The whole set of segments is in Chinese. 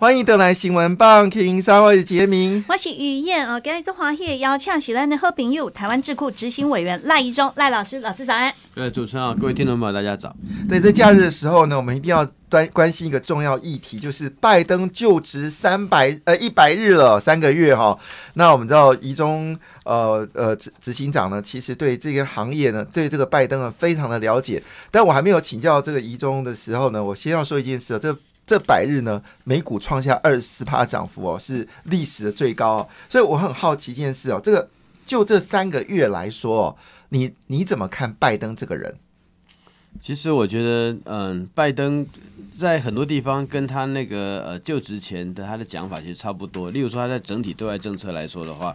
欢迎登来新闻榜，听三位杰明，我是雨燕哦，今日做华业邀请喜来的和平友，台湾智库执行委员赖一中，赖老师，老师早安。呃，主持人好，各位听众朋友，大家早。对，在假日的时候呢，我们一定要关关心一个重要议题，就是拜登就职三百呃一百日了，三个月哈。那我们知道宜中呃呃执执行长呢，其实对这个行业呢，对这个拜登呢，非常的了解。但我还没有请教这个宜中的时候呢，我先要说一件事啊，这。这百日呢，美股创下二十四的涨幅哦，是历史的最高哦。所以我很好奇一件事哦，这个就这三个月来说，你你怎么看拜登这个人？其实我觉得，嗯，拜登在很多地方跟他那个呃就职前的他的讲法其实差不多。例如说，他在整体对外政策来说的话。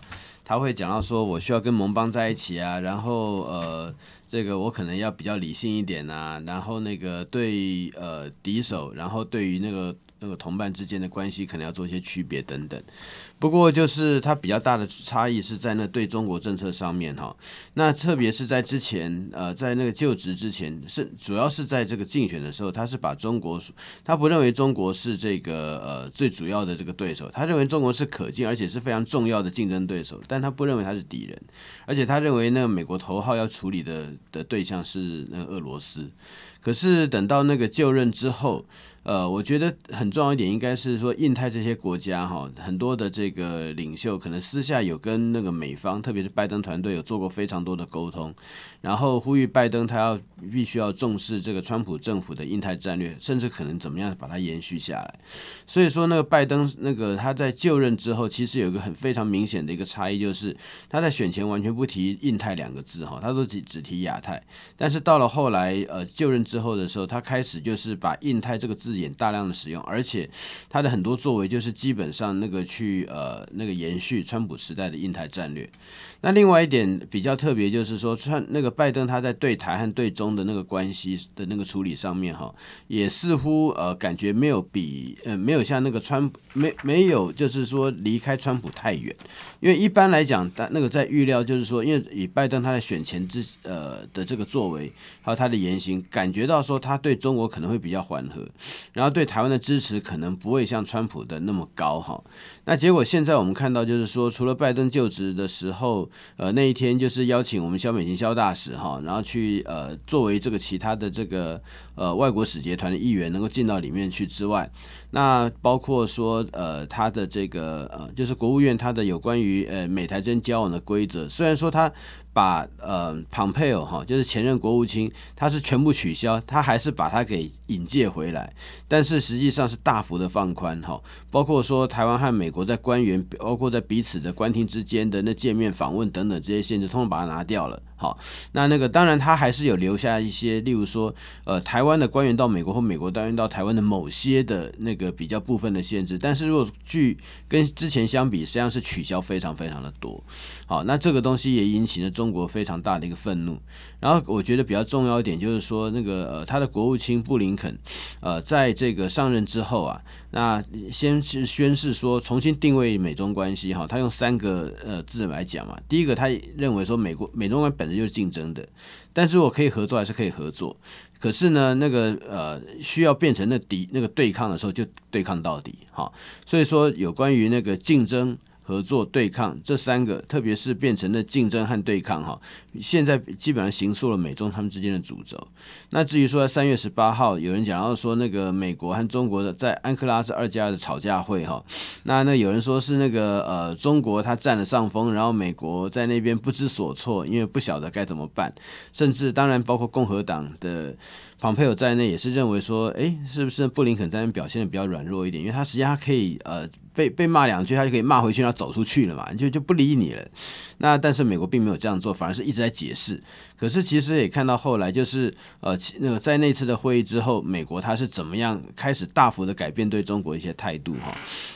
他会讲到说，我需要跟盟邦在一起啊，然后呃，这个我可能要比较理性一点啊，然后那个对呃敌手，然后对于那个。那个同伴之间的关系可能要做一些区别等等，不过就是他比较大的差异是在那对中国政策上面哈，那特别是在之前呃在那个就职之前是主要是在这个竞选的时候，他是把中国他不认为中国是这个呃最主要的这个对手，他认为中国是可敬而且是非常重要的竞争对手，但他不认为他是敌人，而且他认为那个美国头号要处理的的对象是那个俄罗斯，可是等到那个就任之后。呃，我觉得很重要一点应该是说，印太这些国家哈，很多的这个领袖可能私下有跟那个美方，特别是拜登团队有做过非常多的沟通，然后呼吁拜登他要必须要重视这个川普政府的印太战略，甚至可能怎么样把它延续下来。所以说那个拜登那个他在就任之后，其实有一个很非常明显的一个差异，就是他在选前完全不提印太两个字哈，他都只只提亚太，但是到了后来呃就任之后的时候，他开始就是把印太这个字。大量的使用，而且他的很多作为就是基本上那个去呃那个延续川普时代的印台战略。那另外一点比较特别就是说川那个拜登他在对台和对中的那个关系的那个处理上面哈，也似乎呃感觉没有比呃没有像那个川普没没有就是说离开川普太远，因为一般来讲但那个在预料就是说因为以拜登他在选前之呃的这个作为还有他的言行，感觉到说他对中国可能会比较缓和。然后对台湾的支持可能不会像川普的那么高，哈。那结果现在我们看到，就是说，除了拜登就职的时候，呃，那一天就是邀请我们萧美琴萧大使哈，然后去呃作为这个其他的这个呃外国使节团的一员，能够进到里面去之外，那包括说呃他的这个呃就是国务院他的有关于呃美台之间交往的规则，虽然说他把呃 p 佩尔哈就是前任国务卿他是全部取消，他还是把他给引介回来，但是实际上是大幅的放宽哈，包括说台湾和美。国在官员，包括在彼此的官厅之间的那见面、访问等等这些限制，通通把它拿掉了。好，那那个当然，他还是有留下一些，例如说，呃，台湾的官员到美国或美国官员到台湾的某些的那个比较部分的限制。但是，如果据跟之前相比，实际上是取消非常非常的多。好，那这个东西也引起了中国非常大的一个愤怒。然后，我觉得比较重要一点就是说，那个呃，他的国务卿布林肯，呃，在这个上任之后啊，那先是宣誓说重新定位美中关系，哈，他用三个呃字来讲嘛，第一个他认为说美国美中关系本身。就是竞争的，但是我可以合作，还是可以合作。可是呢，那个呃，需要变成那敌那个对抗的时候，就对抗到底。好，所以说有关于那个竞争。合作、对抗这三个，特别是变成了竞争和对抗哈。现在基本上形塑了美中他们之间的主轴。那至于说三月十八号，有人讲到说那个美国和中国的在安克拉治二加二的吵架会哈，那那有人说是那个呃中国他占了上风，然后美国在那边不知所措，因为不晓得该怎么办，甚至当然包括共和党的。黄佩友在内也是认为说，哎，是不是布林肯在那边表现的比较软弱一点？因为他实际上他可以呃被被骂两句，他就可以骂回去，然后走出去了嘛，就就不理你了。那但是美国并没有这样做，反而是一直在解释。可是其实也看到后来就是呃那个在那次的会议之后，美国他是怎么样开始大幅的改变对中国一些态度哈。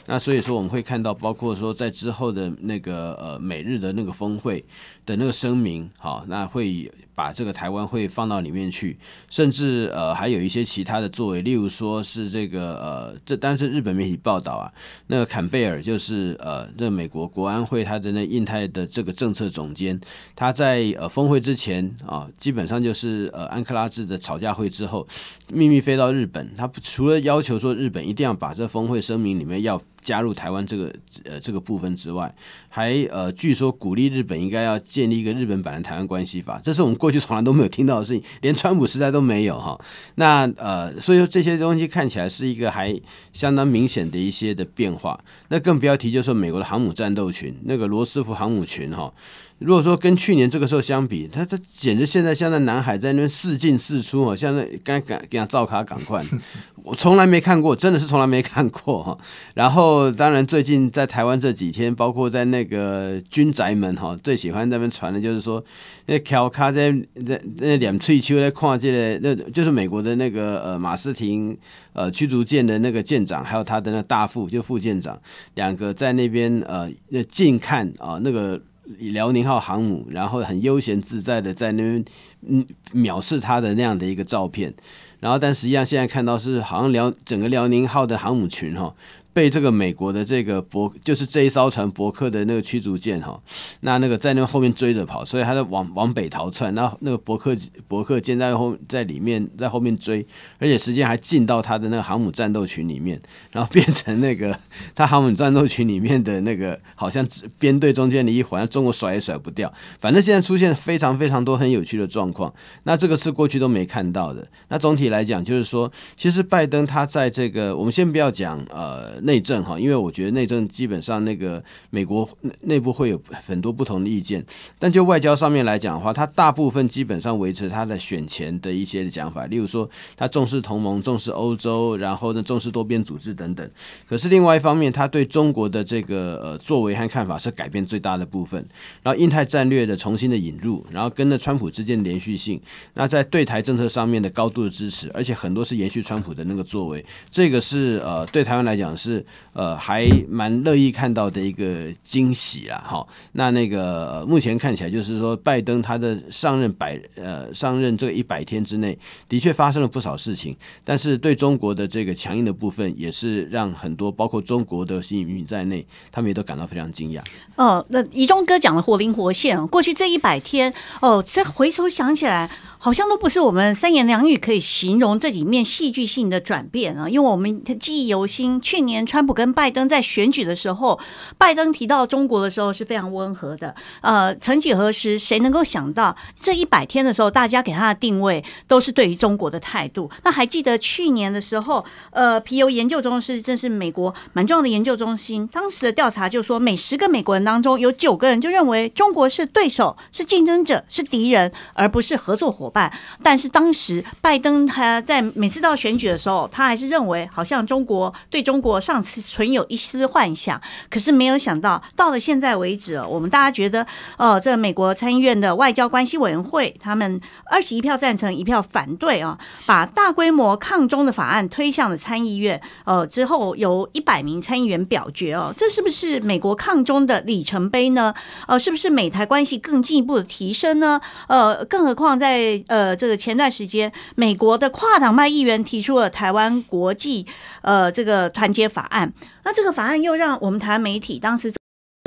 那所以说我们会看到，包括说在之后的那个呃美日的那个峰会的那个声明，好，那会把这个台湾会放到里面去，甚至。是呃，还有一些其他的作为，例如说是这个呃，这但是日本媒体报道啊，那个坎贝尔就是呃，这美国国安会他的那印太的这个政策总监，他在呃峰会之前啊，基本上就是呃安克拉治的吵架会之后，秘密飞到日本，他除了要求说日本一定要把这峰会声明里面要。加入台湾这个呃这个部分之外，还呃据说鼓励日本应该要建立一个日本版的台湾关系法，这是我们过去从来都没有听到的事情，连川普时代都没有哈。那呃所以说这些东西看起来是一个还相当明显的一些的变化，那更不要提就是美国的航母战斗群那个罗斯福航母群哈。如果说跟去年这个时候相比，他他简直现在像在南海在那边四进四出哦，像那赶赶他造卡赶快，我从来没看过，真的是从来没看过哈。然后当然最近在台湾这几天，包括在那个军宅门哈，最喜欢那边传的就是说，那卡在那那两翠秋在跨界的那就是美国的那个呃马斯廷呃驱逐舰的那个舰长，还有他的那大副就副舰长两个在那边呃近看啊那个。辽宁号航母，然后很悠闲自在的在那边，嗯藐视他的那样的一个照片，然后但实际上现在看到是好像辽整个辽宁号的航母群哈。被这个美国的这个博，就是这一艘船伯克的那个驱逐舰哈，那那个在那后面追着跑，所以他在往往北逃窜。那那个伯克伯克舰在后在里面在后面追，而且时间还进到他的那个航母战斗群里面，然后变成那个 他航母战斗群里面的那个好像编队中间的一环，中国甩也甩不掉。反正现在出现非常非常多很有趣的状况，那这个是过去都没看到的。那总体来讲，就是说，其实拜登他在这个，我们先不要讲呃。内政哈，因为我觉得内政基本上那个美国内部会有很多不同的意见，但就外交上面来讲的话，他大部分基本上维持他的选前的一些讲法，例如说他重视同盟、重视欧洲，然后呢重视多边组织等等。可是另外一方面，他对中国的这个呃作为和看法是改变最大的部分。然后印太战略的重新的引入，然后跟着川普之间连续性，那在对台政策上面的高度的支持，而且很多是延续川普的那个作为，这个是呃对台湾来讲是。呃，还蛮乐意看到的一个惊喜啦，哈。那那个目前看起来，就是说拜登他的上任百呃上任这一百天之内，的确发生了不少事情，但是对中国的这个强硬的部分，也是让很多包括中国的近平在内，他们也都感到非常惊讶。哦，那一中哥讲的活灵活现，过去这一百天，哦，这回头想起来。好像都不是我们三言两语可以形容这里面戏剧性的转变啊，因为我们记忆犹新。去年川普跟拜登在选举的时候，拜登提到中国的时候是非常温和的。呃，曾几何时，谁能够想到这一百天的时候，大家给他的定位都是对于中国的态度？那还记得去年的时候，呃，皮尤研究中心，这是美国蛮重要的研究中心，当时的调查就说，每十个美国人当中有九个人就认为中国是对手、是竞争者、是敌人，而不是合作伙伴。伴。但是当时拜登他在每次到选举的时候，他还是认为好像中国对中国上次存有一丝幻想，可是没有想到到了现在为止，我们大家觉得哦，这美国参议院的外交关系委员会，他们二十一票赞成，一票反对啊，把大规模抗中的法案推向了参议院。呃，之后由一百名参议员表决哦，这是不是美国抗中的里程碑呢？呃，是不是美台关系更进一步的提升呢？呃，更何况在呃，这个前段时间，美国的跨党派议员提出了台湾国际呃这个团结法案，那这个法案又让我们台湾媒体当时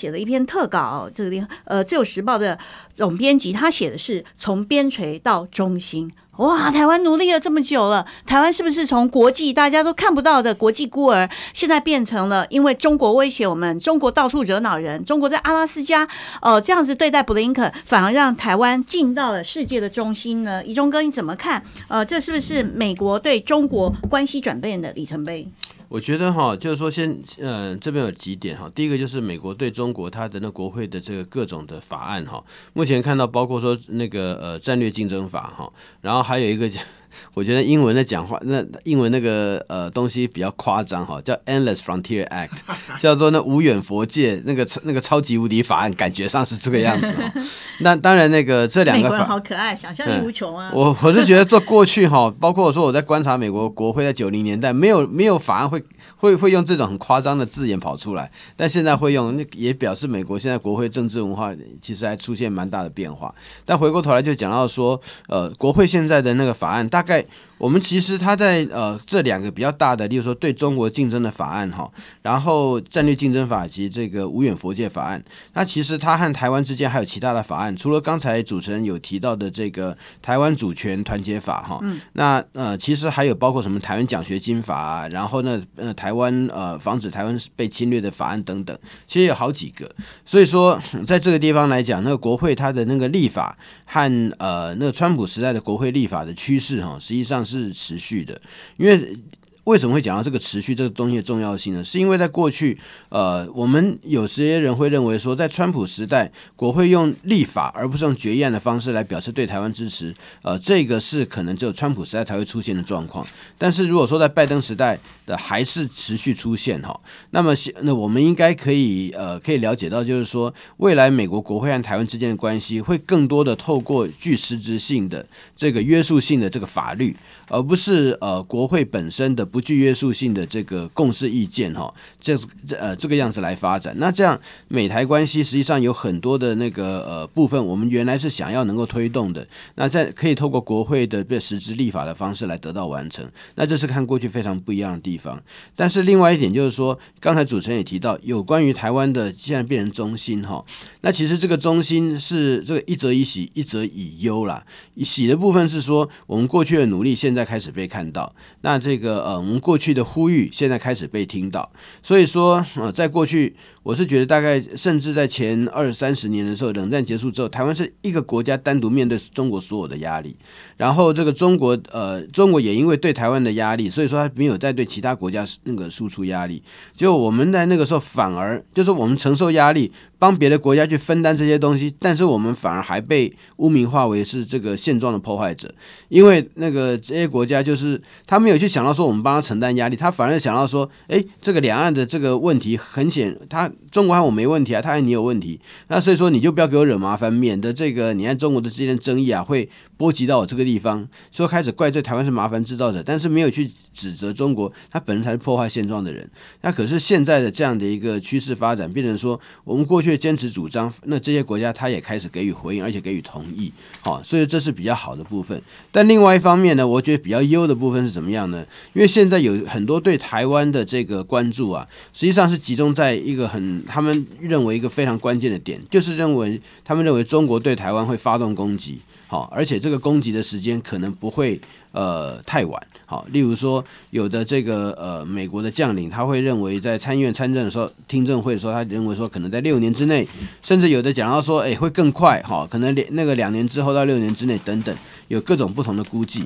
写了一篇特稿，这个呃《自由时报》的总编辑他写的是从边陲到中心。哇，台湾努力了这么久了，台湾是不是从国际大家都看不到的国际孤儿，现在变成了因为中国威胁我们，中国到处惹恼人，中国在阿拉斯加，呃，这样子对待布林肯，反而让台湾进到了世界的中心呢？一中哥，你怎么看？呃，这是不是是美国对中国关系转变的里程碑？我觉得哈，就是说先，嗯，这边有几点哈。第一个就是美国对中国它的那国会的这个各种的法案哈，目前看到包括说那个呃战略竞争法哈，然后还有一个。我觉得英文的讲话，那英文那个呃东西比较夸张哈，叫《Endless Frontier Act 》，叫做那无远佛界那个那个超级无敌法案，感觉上是这个样子。那当然，那个这两个法好可爱，想象无穷啊。我我是觉得这过去哈，包括说我在观察美国国会，在九零年代没有没有法案会。会会用这种很夸张的字眼跑出来，但现在会用也表示美国现在国会政治文化其实还出现蛮大的变化。但回过头来就讲到说，呃，国会现在的那个法案，大概我们其实他在呃这两个比较大的，例如说对中国竞争的法案哈，然后战略竞争法及这个无远佛界法案。那其实他和台湾之间还有其他的法案，除了刚才主持人有提到的这个台湾主权团结法哈，那呃其实还有包括什么台湾奖学金法，然后呢呃台。台湾呃，防止台湾被侵略的法案等等，其实有好几个。所以说，在这个地方来讲，那个国会它的那个立法和呃，那个川普时代的国会立法的趋势哈，实际上是持续的，因为。为什么会讲到这个持续这个东西的重要性呢？是因为在过去，呃，我们有些人会认为说，在川普时代，国会用立法而不是用决议案的方式来表示对台湾支持，呃，这个是可能只有川普时代才会出现的状况。但是如果说在拜登时代的还是持续出现哈，那么那我们应该可以呃可以了解到，就是说未来美国国会和台湾之间的关系会更多的透过具实质性的这个约束性的这个法律，而不是呃国会本身的。不具约束性的这个共识意见，哈，这是呃这个样子来发展。那这样美台关系实际上有很多的那个呃部分，我们原来是想要能够推动的，那在可以透过国会的被实质立法的方式来得到完成。那这是看过去非常不一样的地方。但是另外一点就是说，刚才主持人也提到，有关于台湾的现在变成中心，哈，那其实这个中心是这个一则以喜一则以忧啦。喜的部分是说，我们过去的努力现在开始被看到。那这个呃。我们过去的呼吁现在开始被听到，所以说，呃，在过去我是觉得大概甚至在前二三十年的时候，冷战结束之后，台湾是一个国家单独面对中国所有的压力，然后这个中国，呃，中国也因为对台湾的压力，所以说它没有在对其他国家那个输出压力，就我们在那个时候反而就是我们承受压力，帮别的国家去分担这些东西，但是我们反而还被污名化为是这个现状的破坏者，因为那个这些国家就是他没有去想到说我们帮。帮他承担压力，他反而想到说：“哎，这个两岸的这个问题很显，他中国和我没问题啊，他和你有问题，那所以说你就不要给我惹麻烦，免得这个你看中国的之间的争议啊会。”波及到我这个地方，说开始怪罪台湾是麻烦制造者，但是没有去指责中国，他本人才是破坏现状的人。那可是现在的这样的一个趋势发展，变成说我们过去坚持主张，那这些国家他也开始给予回应，而且给予同意，好，所以这是比较好的部分。但另外一方面呢，我觉得比较优的部分是怎么样呢？因为现在有很多对台湾的这个关注啊，实际上是集中在一个很他们认为一个非常关键的点，就是认为他们认为中国对台湾会发动攻击。好，而且这个攻击的时间可能不会呃太晚。好，例如说有的这个呃美国的将领，他会认为在参院参政的时候听证会的时候，他认为说可能在六年之内，甚至有的讲到说诶会更快。好，可能两那个两年之后到六年之内等等，有各种不同的估计。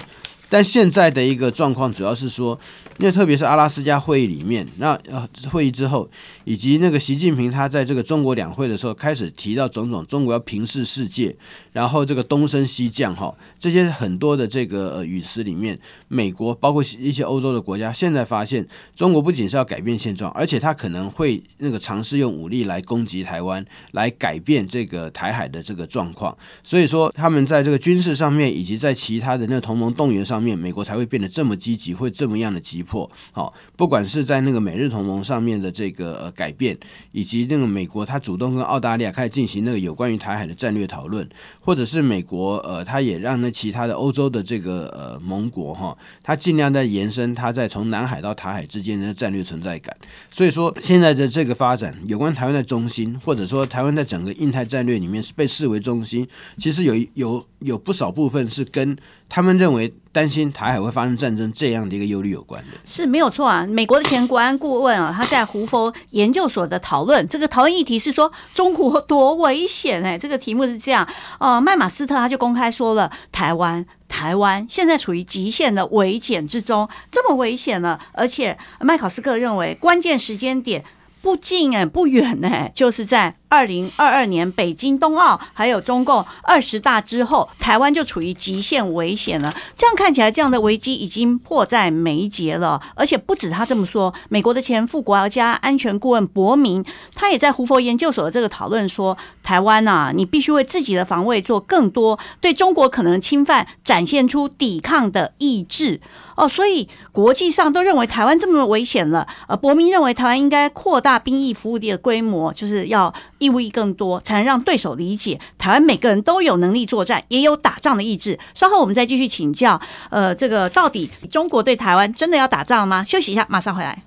但现在的一个状况主要是说。那特别是阿拉斯加会议里面，那呃会议之后，以及那个习近平他在这个中国两会的时候开始提到种种中国要平视世界，然后这个东升西降哈，这些很多的这个呃、语词里面，美国包括一些欧洲的国家现在发现，中国不仅是要改变现状，而且他可能会那个尝试用武力来攻击台湾，来改变这个台海的这个状况，所以说他们在这个军事上面，以及在其他的那同盟动员上面，美国才会变得这么积极，会这么样的急。破好，不管是在那个美日同盟上面的这个改变，以及那个美国他主动跟澳大利亚开始进行那个有关于台海的战略讨论，或者是美国呃，他也让那其他的欧洲的这个呃盟国哈，他尽量在延伸他在从南海到台海之间的战略存在感。所以说，现在的这个发展，有关台湾的中心，或者说台湾在整个印太战略里面是被视为中心，其实有有有不少部分是跟他们认为。担心台海会发生战争这样的一个忧虑有关的，是没有错啊。美国的前国安顾问啊，他在胡佛研究所的讨论，这个讨论议题是说中国多危险哎，这个题目是这样呃，麦马斯特他就公开说了，台湾台湾现在处于极限的危险之中，这么危险了，而且麦考斯克认为关键时间点不近哎不远哎，就是在。二零二二年北京冬奥，还有中共二十大之后，台湾就处于极限危险了。这样看起来，这样的危机已经迫在眉睫了。而且不止他这么说，美国的前副国家安全顾问伯明，他也在胡佛研究所的这个讨论说：“台湾啊，你必须为自己的防卫做更多，对中国可能侵犯展现出抵抗的意志。”哦，所以国际上都认为台湾这么危险了。呃，伯明认为台湾应该扩大兵役服务地的规模，就是要。意味更多，才能让对手理解，台湾每个人都有能力作战，也有打仗的意志。稍后我们再继续请教，呃，这个到底中国对台湾真的要打仗吗？休息一下，马上回来。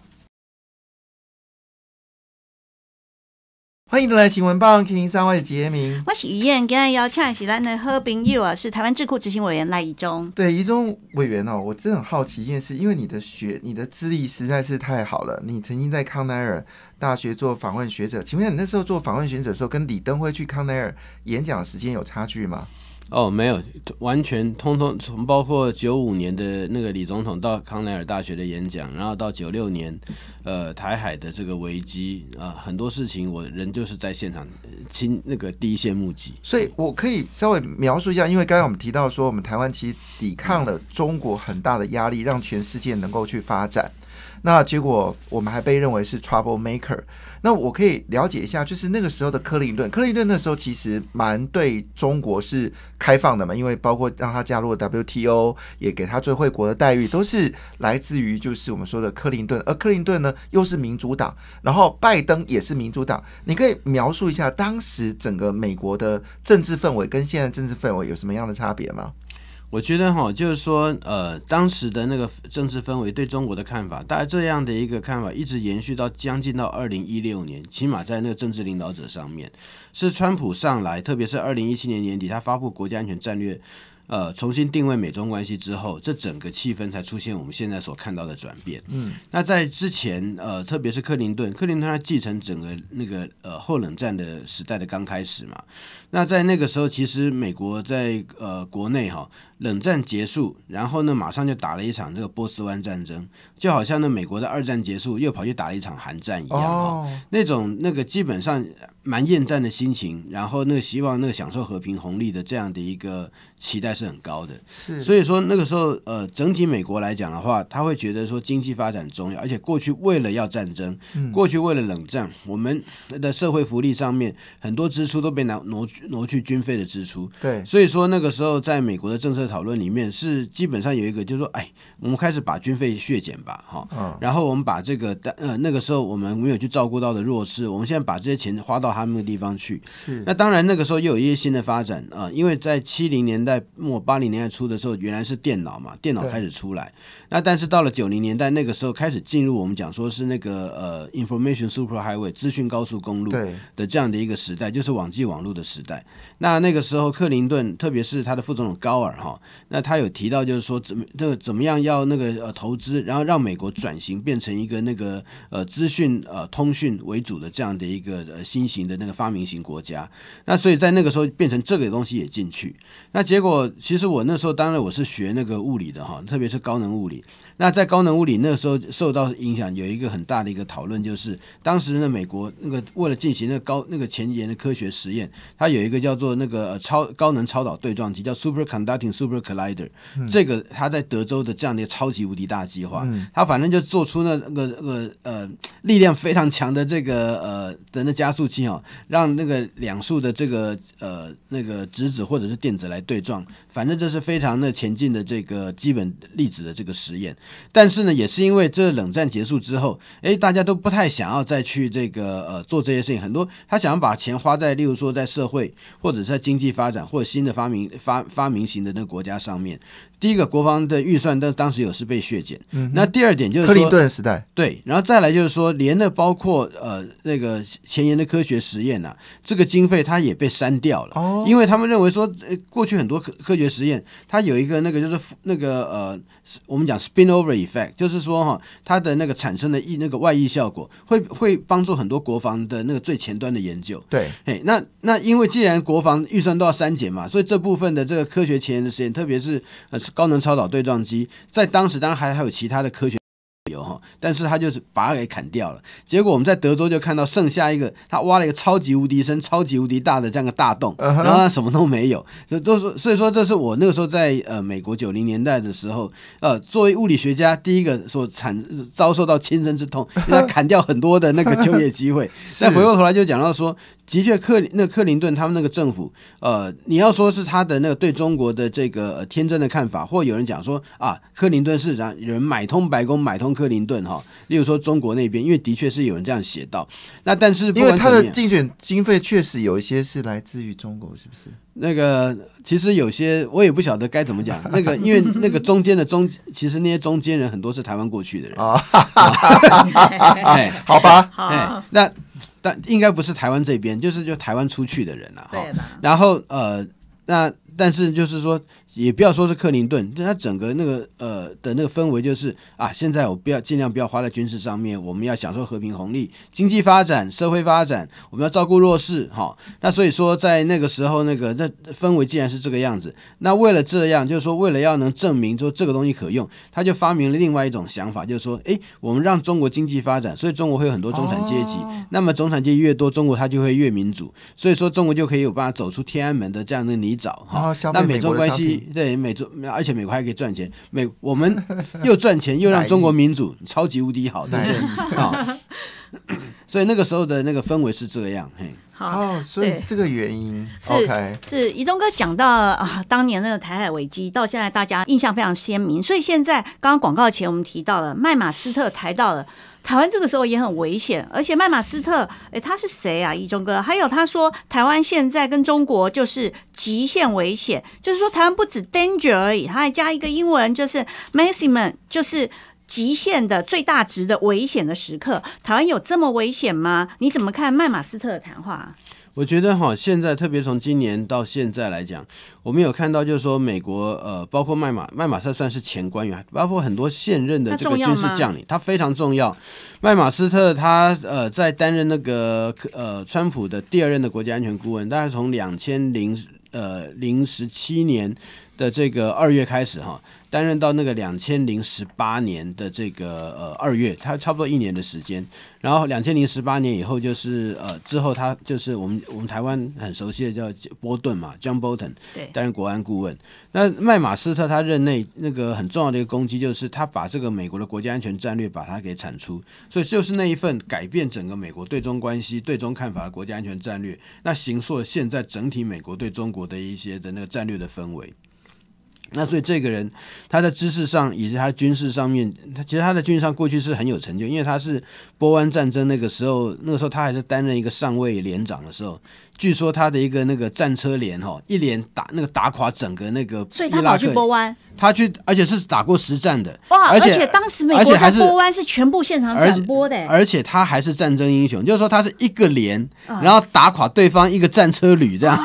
欢迎回来，新闻报，我您三位杰明，我是于燕，今天要请的是咱的和平友啊，是台湾智库执行委员赖以中。对，怡中委员哦，我真很好奇一件事，因为你的学、你的资历实在是太好了。你曾经在康奈尔大学做访问学者，请问你那时候做访问学者的时候，跟李登辉去康奈尔演讲时间有差距吗？哦，没有，完全通通从包括九五年的那个李总统到康奈尔大学的演讲，然后到九六年，呃，台海的这个危机啊，很多事情我仍就是在现场亲那个第一线目击。所以，我可以稍微描述一下，因为刚刚我们提到说，我们台湾其实抵抗了中国很大的压力，让全世界能够去发展。那结果我们还被认为是 trouble maker。那我可以了解一下，就是那个时候的克林顿，克林顿那时候其实蛮对中国是开放的嘛，因为包括让他加入 WTO，也给他最惠国的待遇，都是来自于就是我们说的克林顿。而克林顿呢又是民主党，然后拜登也是民主党。你可以描述一下当时整个美国的政治氛围跟现在政治氛围有什么样的差别吗？我觉得哈，就是说，呃，当时的那个政治氛围对中国的看法，大概这样的一个看法一直延续到将近到二零一六年，起码在那个政治领导者上面，是川普上来，特别是二零一七年年底他发布国家安全战略，呃，重新定位美中关系之后，这整个气氛才出现我们现在所看到的转变。嗯，那在之前，呃，特别是克林顿，克林顿他继承整个那个呃后冷战的时代的刚开始嘛。那在那个时候，其实美国在呃国内哈，冷战结束，然后呢，马上就打了一场这个波斯湾战争，就好像呢美国在二战结束又跑去打了一场寒战一样哈。那种那个基本上蛮厌战的心情，然后那个希望那个享受和平红利的这样的一个期待是很高的。所以说那个时候呃，整体美国来讲的话，他会觉得说经济发展重要，而且过去为了要战争，过去为了冷战，我们的社会福利上面很多支出都被拿挪。挪去军费的支出，对，所以说那个时候在美国的政策讨论里面是基本上有一个，就是说，哎，我们开始把军费削减吧，哈，嗯，然后我们把这个，呃，那个时候我们没有去照顾到的弱势，我们现在把这些钱花到他们的地方去。是，那当然那个时候又有一些新的发展啊，因为在七零年代末八零年代初的时候，原来是电脑嘛，电脑开始出来，那但是到了九零年代那个时候开始进入我们讲说是那个呃 information superhighway 资讯高速公路的这样的一个时代，就是网际网络的时。对，那那个时候克林顿，特别是他的副总统高尔哈，那他有提到，就是说怎么这个怎么样要那个呃投资，然后让美国转型变成一个那个呃资讯呃通讯为主的这样的一个呃新型的那个发明型国家。那所以在那个时候，变成这个东西也进去。那结果其实我那时候当然我是学那个物理的哈，特别是高能物理。那在高能物理那个时候受到影响，有一个很大的一个讨论，就是当时呢美国那个为了进行那高那个前沿的科学实验，它有一个叫做那个超高能超导对撞机，叫 Superconducting Super Collider，这个它在德州的这样一个超级无敌大计划，它反正就做出那个那个呃呃力量非常强的这个呃人的加速器哦，让那个两束的这个呃那个质子或者是电子来对撞，反正这是非常的前进的这个基本粒子的这个实验。但是呢，也是因为这冷战结束之后，哎，大家都不太想要再去这个呃做这些事情，很多他想要把钱花在，例如说在社会或者在经济发展或者新的发明发发明型的那个国家上面。第一个国防的预算，但当时有是被削减。嗯，那第二点就是克林顿时代，对，然后再来就是说，连的包括呃那个前沿的科学实验呐，这个经费它也被删掉了，哦，因为他们认为说，过去很多科科学实验，它有一个那个就是那个呃，我们讲 spinover effect，就是说哈，它的那个产生的溢那个外溢效果，会会帮助很多国防的那个最前端的研究。对，哎，那那因为既然国防预算都要删减嘛，所以这部分的这个科学前沿的实验，特别是呃。高能超导对撞机在当时当然还还有其他的科学由哈，但是他就是把它给砍掉了。结果我们在德州就看到剩下一个，他挖了一个超级无敌深、超级无敌大的这样的大洞，然后他什么都没有。所以都是所以说，这是我那个时候在呃美国九零年代的时候，呃作为物理学家第一个所产遭受到亲身之痛，他砍掉很多的那个就业机会。再 回过头来就讲到说。的确，克那克林顿他们那个政府，呃，你要说是他的那个对中国的这个天真的看法，或有人讲说啊，克林顿是让有人买通白宫，买通克林顿哈。例如说中国那边，因为的确是有人这样写到。那但是因为他的竞选经费确实有一些是来自于中国，是不是？那个其实有些我也不晓得该怎么讲。那个因为那个中间的中，其实那些中间人很多是台湾过去的人啊。好吧，哎，那。但应该不是台湾这边，就是就台湾出去的人了哈。然后呃，那但是就是说。也不要说是克林顿，但他整个那个呃的那个氛围就是啊，现在我不要尽量不要花在军事上面，我们要享受和平红利，经济发展、社会发展，我们要照顾弱势哈。那所以说在那个时候那个那氛围既然是这个样子，那为了这样，就是说为了要能证明说这个东西可用，他就发明了另外一种想法，就是说诶，我们让中国经济发展，所以中国会有很多中产阶级，那么中产阶级越多，中国它就会越民主，所以说中国就可以有办法走出天安门的这样的泥沼哈。那美中关系。对，美，而且美国还可以赚钱，美我们又赚钱又让中国民主超级无敌好，对不对啊？所以那个时候的那个氛围是这样，嘿。哦，所以这个原因是是一中哥讲到啊，当年那个台海危机到现在大家印象非常鲜明。所以现在刚刚广告前我们提到了麦马斯特台到了台湾，这个时候也很危险。而且麦马斯特，哎，他是谁啊？一中哥，还有他说台湾现在跟中国就是极限危险，就是说台湾不止 danger 而已，他还加一个英文就是 m a s s i m u m 就是。极限的、最大值的、危险的时刻，台湾有这么危险吗？你怎么看麦马斯特的谈话？我觉得哈，现在特别从今年到现在来讲，我们有看到，就是说美国呃，包括麦马麦马斯特算是前官员，包括很多现任的这个军事将领，他非常重要。麦马斯特他呃，在担任那个呃，川普的第二任的国家安全顾问，大概从两千零呃零十七年。的这个二月开始哈，担任到那个两千零十八年的这个呃二月，他差不多一年的时间。然后两千零十八年以后就是呃之后他就是我们我们台湾很熟悉的叫波顿嘛，John Bolton，对，担任国安顾问。那麦马斯特他任内那个很重要的一个攻击就是他把这个美国的国家安全战略把它给铲出，所以就是那一份改变整个美国对中关系对中看法的国家安全战略，那形塑了现在整体美国对中国的一些的那个战略的氛围。那所以这个人，他在知识上以及他的军事上面，他其实他在军事上过去是很有成就，因为他是波湾战争那个时候，那个时候他还是担任一个上尉连长的时候，据说他的一个那个战车连哈，一连打那个打垮整个那个伊拉克，他去，而且是打过实战的。哇！而且当时美国在波湾是全部现场转播的，而且他还是战争英雄，就是说他是一个连，然后打垮对方一个战车旅这样。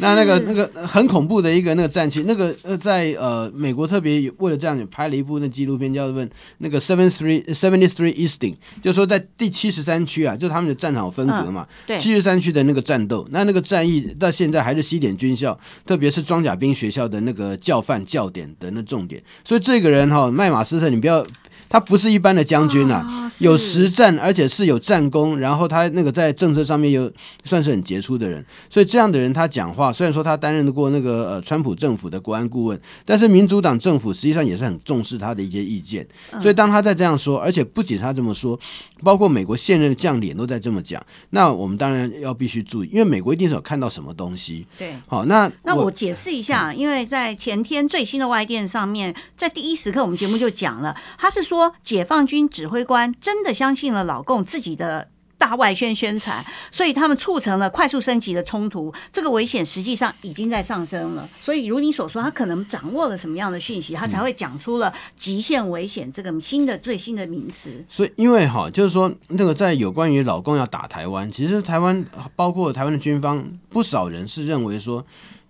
那那个那个很恐怖的一个那个战区，那个呃在呃美国特别为了这样子拍了一部那纪录片，叫做那个 Seven Three Seventy Three Easting，就是说在第七十三区啊，就他们的战场分隔嘛。对，七十三区的那个战斗，那那个战役到现在还是西点军校，特别是装甲兵学校的那个教范教点的那重点。所以这个人哈，麦马斯特，你不要。他不是一般的将军啊，有实战，而且是有战功，然后他那个在政策上面又算是很杰出的人，所以这样的人他讲话，虽然说他担任过那个呃川普政府的国安顾问，但是民主党政府实际上也是很重视他的一些意见，所以当他在这样说，而且不仅他这么说，包括美国现任的将领都在这么讲，那我们当然要必须注意，因为美国一定是有看到什么东西，对，好，那那我解释一下，因为在前天最新的外电上面，在第一时刻我们节目就讲了，他是说。说解放军指挥官真的相信了老共自己的大外宣宣传，所以他们促成了快速升级的冲突。这个危险实际上已经在上升了。所以，如你所说，他可能掌握了什么样的讯息，他才会讲出了“极限危险”这个新的、最新的名词。所以，因为哈，就是说，那个在有关于老共要打台湾，其实台湾包括台湾的军方，不少人是认为说。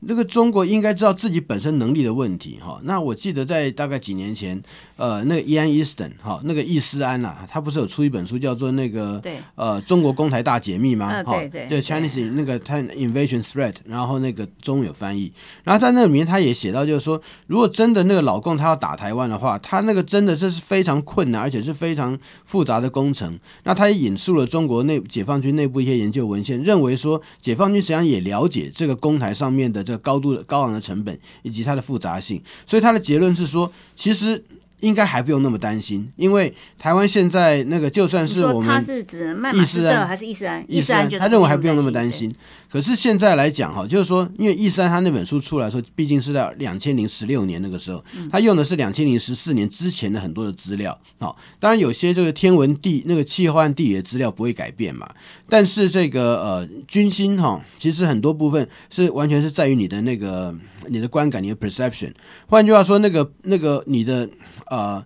那个中国应该知道自己本身能力的问题哈。那我记得在大概几年前，呃，那个 Ian Easton 哈，那个易思安啊，他不是有出一本书叫做那个呃《中国公台大解密》吗？哈，对对，Chinese 那个《他 invasion threat》，然后那个中文有翻译。然后在那里面他也写到，就是说，如果真的那个老共他要打台湾的话，他那个真的这是非常困难，而且是非常复杂的工程。那他也引述了中国内解放军内部一些研究文献，认为说解放军实际上也了解这个攻台上面的这。高度的高昂的成本以及它的复杂性，所以他的结论是说，其实。应该还不用那么担心，因为台湾现在那个就算是我们，他是指曼马斯还是兰？伊斯兰他认为还不用那么担心。可是现在来讲哈，就是说，因为斯兰他那本书出来，说毕竟是在两千零十六年那个时候，他用的是两千零十四年之前的很多的资料。好，当然有些这个天文地那个气候和地理的资料不会改变嘛。但是这个呃军心哈，其实很多部分是完全是在于你的那个你的观感，你的 perception。换句话说，那个那个你的。uh,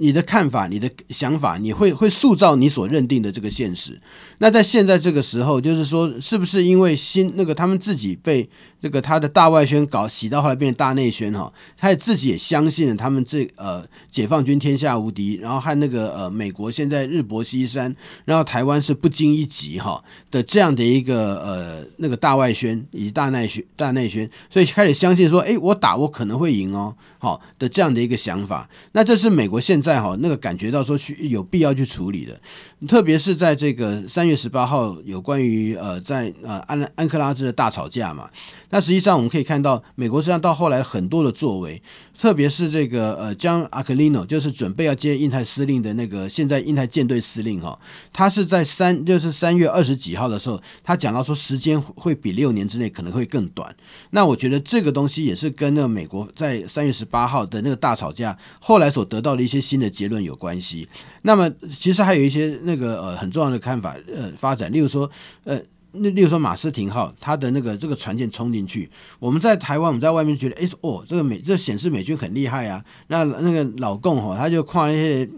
你的看法，你的想法，你会会塑造你所认定的这个现实。那在现在这个时候，就是说，是不是因为新那个他们自己被那个他的大外宣搞洗到后来变成大内宣哈，他也自己也相信了他们这呃解放军天下无敌，然后和那个呃美国现在日薄西山，然后台湾是不经一击哈的这样的一个呃那个大外宣以及大内宣大内宣，所以开始相信说，哎，我打我可能会赢哦，好的这样的一个想法。那这是美国现在。在哈那个感觉到说需有必要去处理的，特别是在这个三月十八号有关于呃在呃安安克拉兹的大吵架嘛，那实际上我们可以看到美国实际上到后来很多的作为，特别是这个呃将阿克利诺就是准备要接印太司令的那个现在印太舰队司令哈，他是在三就是三月二十几号的时候，他讲到说时间会比六年之内可能会更短，那我觉得这个东西也是跟那个美国在三月十八号的那个大吵架后来所得到的一些新。的结论有关系，那么其实还有一些那个呃很重要的看法呃发展，例如说呃那例如说马斯廷号它的那个这个船舰冲进去，我们在台湾我们在外面觉得哎哦这个美这显示美军很厉害啊，那那个老共哦，他就跨那些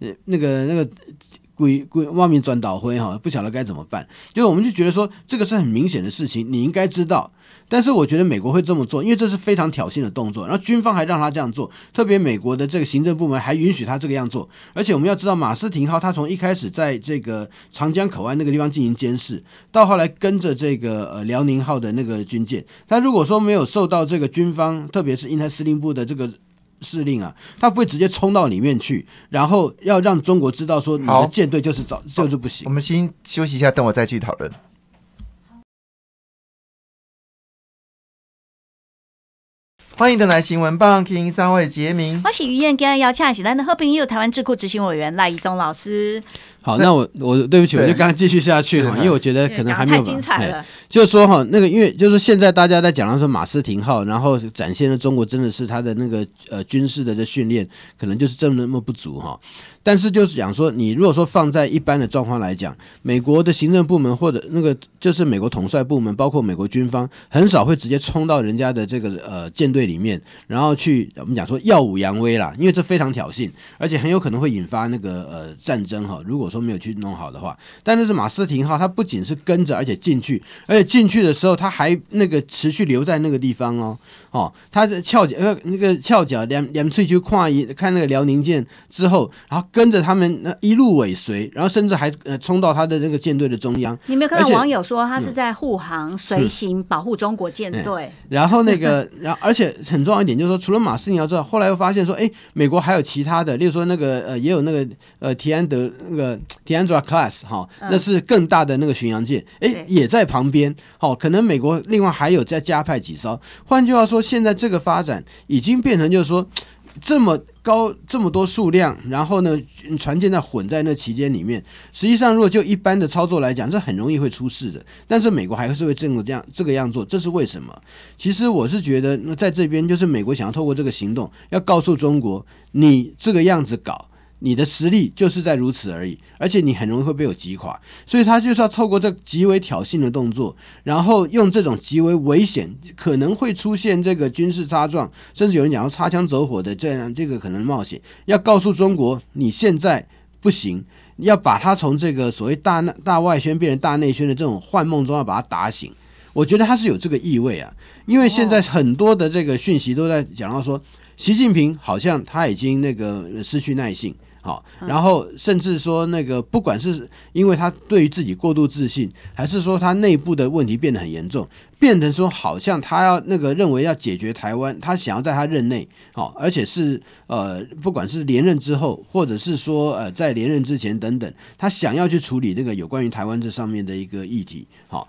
呃那个那个。规规外面钻导灰哈，不晓得该怎么办。就是我们就觉得说，这个是很明显的事情，你应该知道。但是我觉得美国会这么做，因为这是非常挑衅的动作。然后军方还让他这样做，特别美国的这个行政部门还允许他这个样做。而且我们要知道，马斯廷号他从一开始在这个长江口岸那个地方进行监视，到后来跟着这个呃辽宁号的那个军舰。他如果说没有受到这个军方，特别是印太司令部的这个。司令啊，他不会直接冲到里面去，然后要让中国知道说你的舰队就是早就是不行。我们先休息一下，等我再去讨论。欢迎的来新闻棒，听三位杰明，我是于燕，跟阿姚洽，现在的和平也有台湾智库执行委员赖以忠老师。好，那我我对不起，我就刚刚继续下去哈，因为我觉得可能还没有精彩了。就是说哈，那个因为就是现在大家在讲到说马斯廷号，然后展现了中国真的是他的那个呃军事的这训练，可能就是这么那么不足哈。但是就是讲说，你如果说放在一般的状况来讲，美国的行政部门或者那个就是美国统帅部门，包括美国军方，很少会直接冲到人家的这个呃舰队里面，然后去我们讲说耀武扬威啦，因为这非常挑衅，而且很有可能会引发那个呃战争哈。如果说没有去弄好的话，但那是马斯廷号，它不仅是跟着，而且进去，而且进去的时候，它还那个持续留在那个地方哦，哦，它在翘脚呃那个翘脚两两次就跨一看那个辽宁舰之后，然后。跟着他们那一路尾随，然后甚至还呃冲到他的那个舰队的中央。你没有看到网友说他是在护航、随行、保护中国舰队？然后那个，然 而且很重要一点就是说，除了马斯，尼奥之外，后来又发现说，哎，美国还有其他的，例如说那个呃，也有那个呃，提安德那个提安德 a class 哈，那是更大的那个巡洋舰，哎，也在旁边。好，可能美国另外还有再加派几艘。换句话说，现在这个发展已经变成就是说。这么高这么多数量，然后呢，船舰在混在那期间里面，实际上如果就一般的操作来讲，这很容易会出事的。但是美国还是会这么这样这个样做，这是为什么？其实我是觉得，在这边就是美国想要透过这个行动，要告诉中国，你这个样子搞。你的实力就是在如此而已，而且你很容易会被我击垮，所以他就是要透过这极为挑衅的动作，然后用这种极为危险，可能会出现这个军事擦撞，甚至有人讲要擦枪走火的这样，这个可能冒险，要告诉中国你现在不行，要把他从这个所谓大大外宣变成大内宣的这种幻梦中要把他打醒。我觉得他是有这个意味啊，因为现在很多的这个讯息都在讲到说，习近平好像他已经那个失去耐性。好，然后甚至说那个，不管是因为他对于自己过度自信，还是说他内部的问题变得很严重，变成说好像他要那个认为要解决台湾，他想要在他任内，好，而且是呃，不管是连任之后，或者是说呃在连任之前等等，他想要去处理那个有关于台湾这上面的一个议题，好。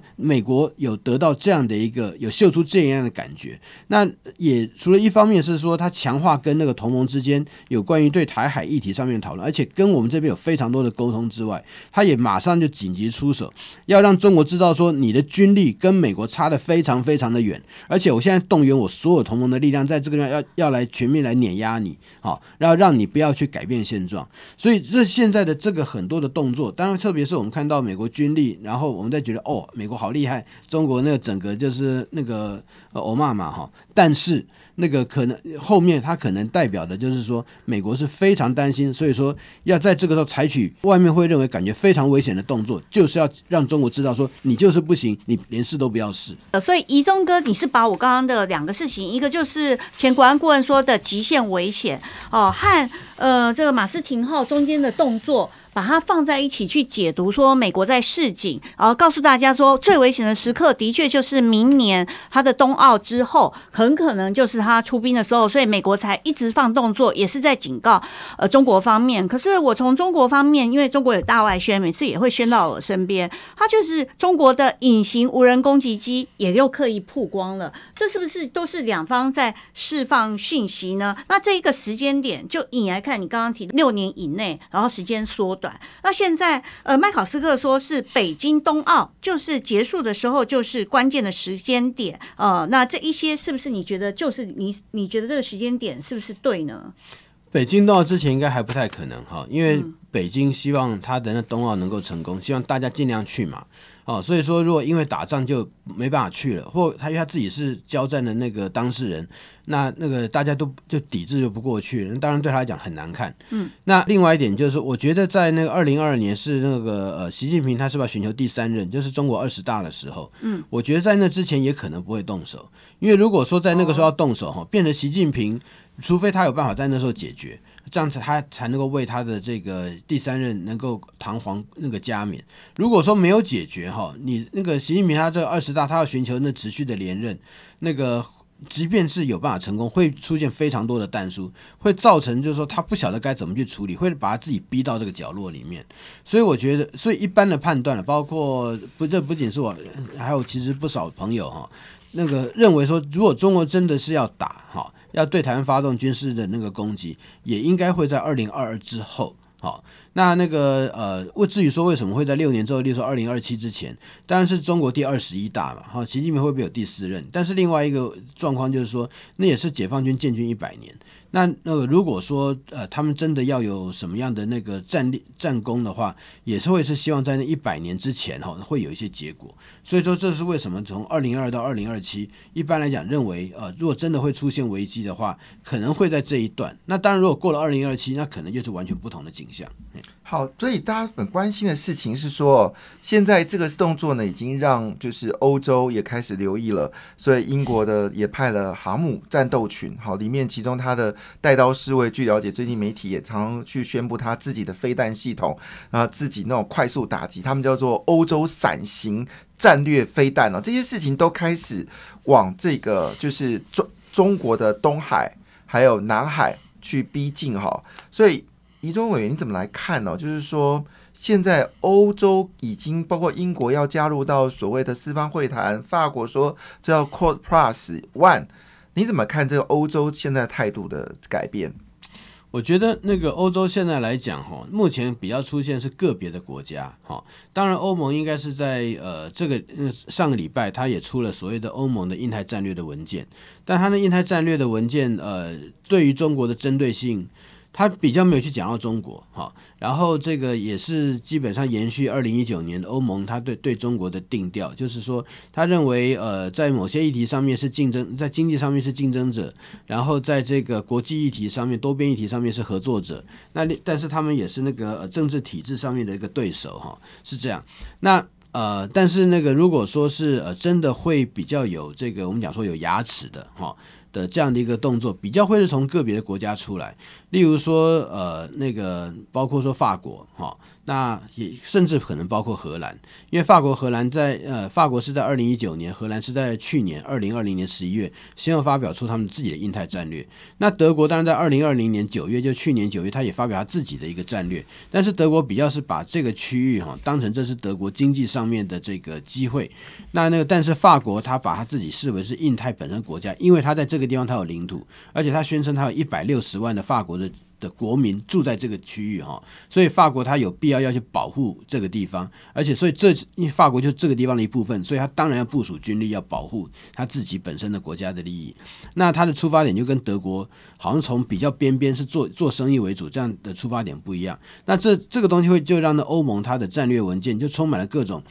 美国有得到这样的一个，有秀出这样的感觉，那也除了一方面是说他强化跟那个同盟之间有关于对台海议题上面讨论，而且跟我们这边有非常多的沟通之外，他也马上就紧急出手，要让中国知道说你的军力跟美国差的非常非常的远，而且我现在动员我所有同盟的力量在这个地方要要来全面来碾压你，好，然后让你不要去改变现状。所以这现在的这个很多的动作，当然特别是我们看到美国军力，然后我们再觉得哦美。美国好厉害，中国那整个就是那个欧妈妈哈，但是那个可能后面他可能代表的就是说，美国是非常担心，所以说要在这个时候采取外面会认为感觉非常危险的动作，就是要让中国知道说你就是不行，你连试都不要试。所以怡中哥，你是把我刚刚的两个事情，一个就是前国安顾问说的极限危险哦，和呃这个马斯廷号中间的动作。把它放在一起去解读，说美国在示警，然后告诉大家说最危险的时刻的确就是明年他的冬奥之后，很可能就是他出兵的时候，所以美国才一直放动作，也是在警告呃中国方面。可是我从中国方面，因为中国有大外宣，每次也会宣到我身边，他就是中国的隐形无人攻击机，也又刻意曝光了，这是不是都是两方在释放讯息呢？那这一个时间点，就你来看，你刚刚提六年以内，然后时间缩。那现在，呃，麦考斯克说是北京冬奥就是结束的时候就是关键的时间点，呃，那这一些是不是你觉得就是你你觉得这个时间点是不是对呢？北京冬奥之前应该还不太可能哈，因为北京希望他的那冬奥能够成功，希望大家尽量去嘛。哦，所以说如果因为打仗就没办法去了，或他因为他自己是交战的那个当事人，那那个大家都就抵制就不过去了，那当然对他来讲很难看。嗯，那另外一点就是，我觉得在那个二零二二年是那个呃，习近平他是不是寻求第三任，就是中国二十大的时候，嗯，我觉得在那之前也可能不会动手，因为如果说在那个时候要动手哈，变成习近平，除非他有办法在那时候解决。这样子他才能够为他的这个第三任能够堂皇那个加冕。如果说没有解决哈，你那个习近平他这二十大他要寻求那持续的连任，那个即便是有办法成功，会出现非常多的弹书，会造成就是说他不晓得该怎么去处理，会把他自己逼到这个角落里面。所以我觉得，所以一般的判断了，包括不这不仅是我，还有其实不少朋友哈。那个认为说，如果中国真的是要打哈，要对台湾发动军事的那个攻击，也应该会在二零二二之后哈。那那个呃，我至于说为什么会在六年之后，例如说二零二七之前？当然是中国第二十一大嘛哈。习近平会不会有第四任？但是另外一个状况就是说，那也是解放军建军一百年。那那个如果说呃他们真的要有什么样的那个战力战功的话，也是会是希望在那一百年之前哈会有一些结果。所以说这是为什么从二零二到二零二七，一般来讲认为呃如果真的会出现危机的话，可能会在这一段。那当然如果过了二零二七，那可能又是完全不同的景象。好，所以大家很关心的事情是说，现在这个动作呢，已经让就是欧洲也开始留意了。所以英国的也派了航母战斗群，好，里面其中他的带刀侍卫，据了解，最近媒体也常去宣布他自己的飞弹系统啊，自己那种快速打击，他们叫做欧洲伞形战略飞弹哦，这些事情都开始往这个就是中中国的东海还有南海去逼近哈，所以。倪中伟，你怎么来看呢？就是说，现在欧洲已经包括英国要加入到所谓的四方会谈，法国说这要 e Plus One，你怎么看这个欧洲现在态度的改变？我觉得那个欧洲现在来讲，哈，目前比较出现是个别的国家，哈，当然欧盟应该是在呃这个上个礼拜，他也出了所谓的欧盟的印太战略的文件，但它的印太战略的文件，呃，对于中国的针对性。他比较没有去讲到中国哈，然后这个也是基本上延续二零一九年欧盟他对对中国的定调，就是说他认为呃在某些议题上面是竞争，在经济上面是竞争者，然后在这个国际议题上面、多边议题上面是合作者，那但是他们也是那个政治体制上面的一个对手哈，是这样。那呃，但是那个如果说是呃真的会比较有这个我们讲说有牙齿的哈。的这样的一个动作比较会是从个别的国家出来，例如说，呃，那个包括说法国哈。那也甚至可能包括荷兰，因为法国、荷兰在呃，法国是在二零一九年，荷兰是在去年二零二零年十一月先后发表出他们自己的印太战略。那德国当然在二零二零年九月，就去年九月，他也发表他自己的一个战略。但是德国比较是把这个区域哈当成这是德国经济上面的这个机会。那那个但是法国他把他自己视为是印太本身国家，因为他在这个地方他有领土，而且他宣称他有一百六十万的法国的。的国民住在这个区域哈，所以法国它有必要要去保护这个地方，而且所以这法国就这个地方的一部分，所以它当然要部署军力要保护它自己本身的国家的利益。那它的出发点就跟德国好像从比较边边是做做生意为主这样的出发点不一样。那这这个东西会就让那欧盟它的战略文件就充满了各种。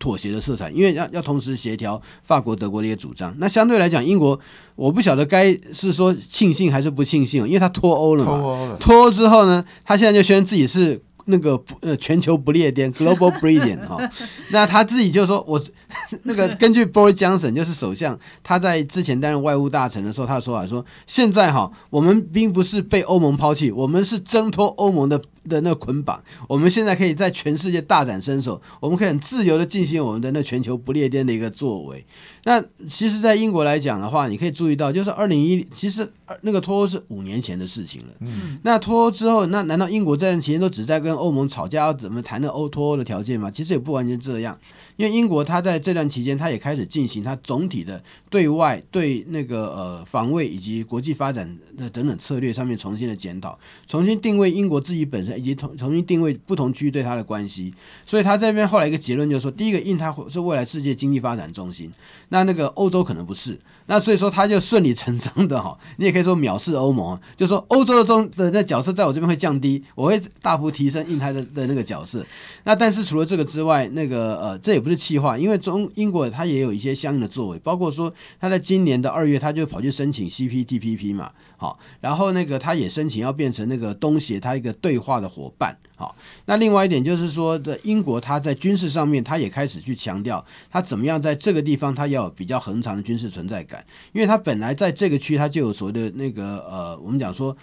妥协的色彩，因为要要同时协调法国、德国的一些主张。那相对来讲，英国我不晓得该是说庆幸还是不庆幸，因为他脱欧了嘛。脱欧了，脱欧之后呢，他现在就宣称自己是那个呃全球不列颠 （Global b r i l a i n 哈。那他自己就说，我 那个根据 Johnson 就是首相，他在之前担任外务大臣的时候，他的说法说，现在哈我们并不是被欧盟抛弃，我们是挣脱欧盟的。的那捆绑，我们现在可以在全世界大展身手，我们可以很自由的进行我们的那全球不列颠的一个作为。那其实，在英国来讲的话，你可以注意到，就是二零一，其实那个脱欧是五年前的事情了。嗯，那脱欧之后，那难道英国在这期间都只在跟欧盟吵架，要怎么谈那欧脱欧的条件吗？其实也不完全这样。因为英国，他在这段期间，他也开始进行他总体的对外对那个呃防卫以及国际发展的等等策略上面重新的检讨，重新定位英国自己本身，以及重重新定位不同区域对它的关系。所以，他这边后来一个结论就是说，第一个，印它是未来世界经济发展中心，那那个欧洲可能不是。那所以说，他就顺理成章的哈，你也可以说藐视欧盟，就说欧洲的中的那角色在我这边会降低，我会大幅提升印太的的那个角色。那但是除了这个之外，那个呃，这也不是气话，因为中英国它也有一些相应的作为，包括说他在今年的二月，他就跑去申请 CPTPP 嘛，好，然后那个他也申请要变成那个东协他一个对话的伙伴，好。那另外一点就是说，的英国它在军事上面，它也开始去强调，它怎么样在这个地方，它要比较恒常的军事存在感。因为它本来在这个区，它就有所谓的那个呃，我们讲说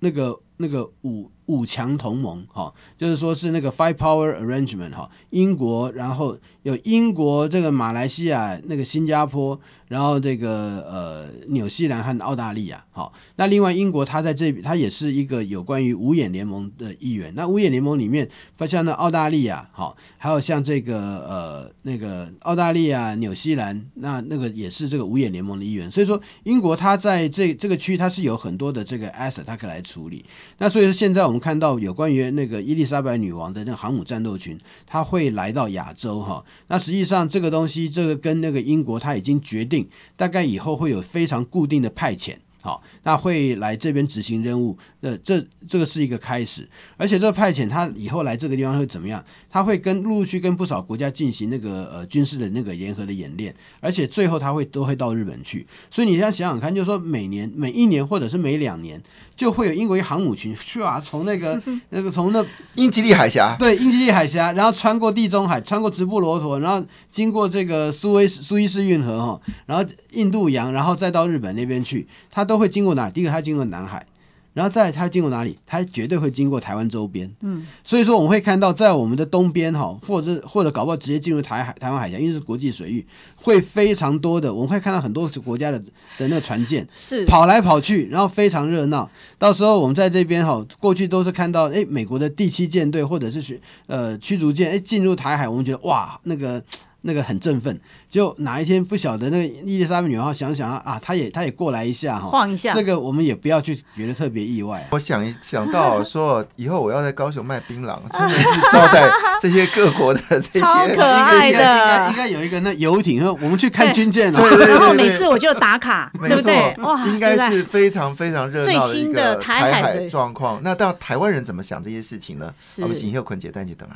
那个。那个五五强同盟哈，就是说是那个 Five Power Arrangement 哈，英国，然后有英国这个马来西亚、那个新加坡，然后这个呃，纽西兰和澳大利亚哈。那另外英国它在这，它也是一个有关于五眼联盟的一员。那五眼联盟里面，发现那澳大利亚哈，还有像这个呃那个澳大利亚、纽西兰，那那个也是这个五眼联盟的一员。所以说，英国它在这这个区域，它是有很多的这个 asset 它可以来处理。那所以说，现在我们看到有关于那个伊丽莎白女王的那个航母战斗群，它会来到亚洲哈。那实际上，这个东西，这个跟那个英国，它已经决定，大概以后会有非常固定的派遣。好，那会来这边执行任务，那这这个是一个开始，而且这个派遣他以后来这个地方会怎么样？他会跟陆陆续跟不少国家进行那个呃军事的那个联合的演练，而且最后他会都会到日本去。所以你在想想看，就是说每年每一年或者是每两年，就会有英国航母群唰从那个 那个从那英吉利海峡对英吉利海峡，然后穿过地中海，穿过直布罗陀，然后经过这个苏威苏伊士运河哈，然后印度洋，然后再到日本那边去，他都。会经过哪？第一个，它经过南海，然后再它经过哪里？它绝对会经过台湾周边。嗯，所以说我们会看到，在我们的东边哈，或者或者搞不好直接进入台海、台湾海峡，因为是国际水域，会非常多的。我们会看到很多国家的的那个船舰是跑来跑去，然后非常热闹。到时候我们在这边哈，过去都是看到哎，美国的第七舰队或者是呃驱逐舰哎进入台海，我们觉得哇那个。那个很振奋，就哪一天不晓得那个丽莎白女王想想啊，啊，她也她也过来一下哈，晃一下，这个我们也不要去觉得特别意外。我想想到说，以后我要在高雄卖槟榔，专 门去招待这些各国的这些，应该应该应该有一个那游艇，我们去看军舰了，然后每次我就打卡，对不对？哇，应该是非常非常热闹最新的台海状况，那到台湾人怎么想这些事情呢？我们邢秀坤姐带你等来。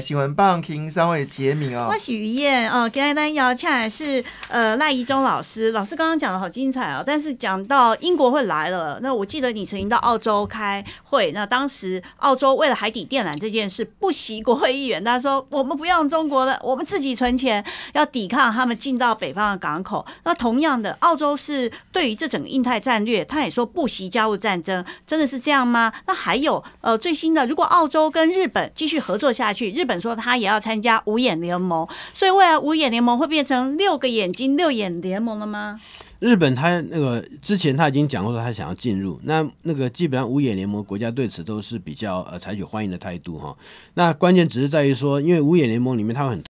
新闻棒听三位杰明哦，我是于燕哦，跟大家聊，现在是呃赖宜中老师，老师刚刚讲的好精彩哦，但是讲到英国会来了，那我记得你曾经到澳洲开会，那当时澳洲为了海底电缆这件事不惜国会议员，他说我们不用中国了，我们自己存钱要抵抗他们进到北方的港口，那同样的澳洲是对于这整个印太战略，他也说不惜加入战争，真的是这样吗？那还有呃最新的，如果澳洲跟日本继续合作下去，日本说他也要参加五眼联盟，所以未来五眼联盟会变成六个眼睛六眼联盟了吗？日本他那个之前他已经讲过说他想要进入，那那个基本上五眼联盟国家对此都是比较呃采取欢迎的态度哈。那关键只是在于说，因为五眼联盟里面它有很。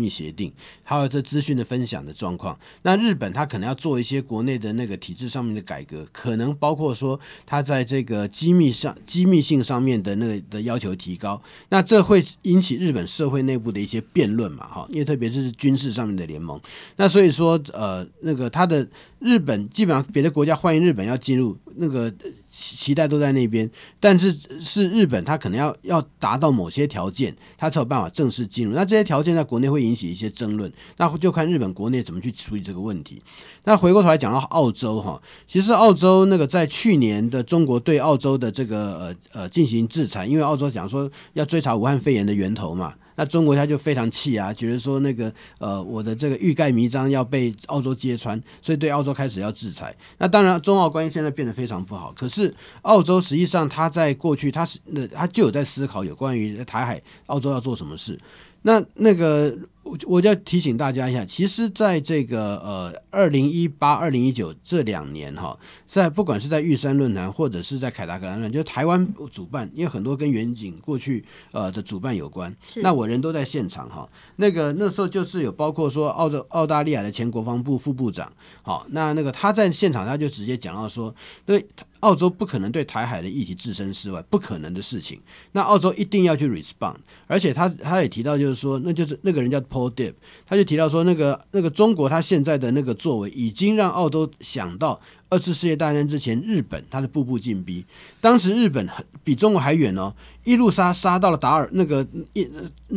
密协定，还有这资讯的分享的状况，那日本他可能要做一些国内的那个体制上面的改革，可能包括说他在这个机密上机密性上面的那个的要求提高，那这会引起日本社会内部的一些辩论嘛，哈，因为特别是军事上面的联盟，那所以说呃那个他的。日本基本上别的国家欢迎日本要进入，那个期待都在那边，但是是日本，它可能要要达到某些条件，它才有办法正式进入。那这些条件在国内会引起一些争论，那就看日本国内怎么去处理这个问题。那回过头来讲到澳洲哈，其实澳洲那个在去年的中国对澳洲的这个呃呃进行制裁，因为澳洲讲说要追查武汉肺炎的源头嘛。那中国他就非常气啊，觉得说那个呃，我的这个欲盖弥彰要被澳洲揭穿，所以对澳洲开始要制裁。那当然，中澳关系现在变得非常不好。可是澳洲实际上他在过去他是那他就有在思考有关于台海澳洲要做什么事。那那个。我我要提醒大家一下，其实在这个呃二零一八、二零一九这两年哈，在不管是在玉山论坛或者是在凯达格兰论就是台湾主办，因为很多跟远景过去呃的主办有关。那我人都在现场哈，那个那时候就是有包括说澳洲、澳大利亚的前国防部副部长，好，那那个他在现场他就直接讲到说，对澳洲不可能对台海的议题置身事外，不可能的事情。那澳洲一定要去 respond，而且他他也提到就是说，那就是那个人叫。他就提到说，那个那个中国，他现在的那个作为，已经让澳洲想到。二次世界大战之前，日本他的步步进逼，当时日本比中国还远哦，一路杀杀到了达尔那个印，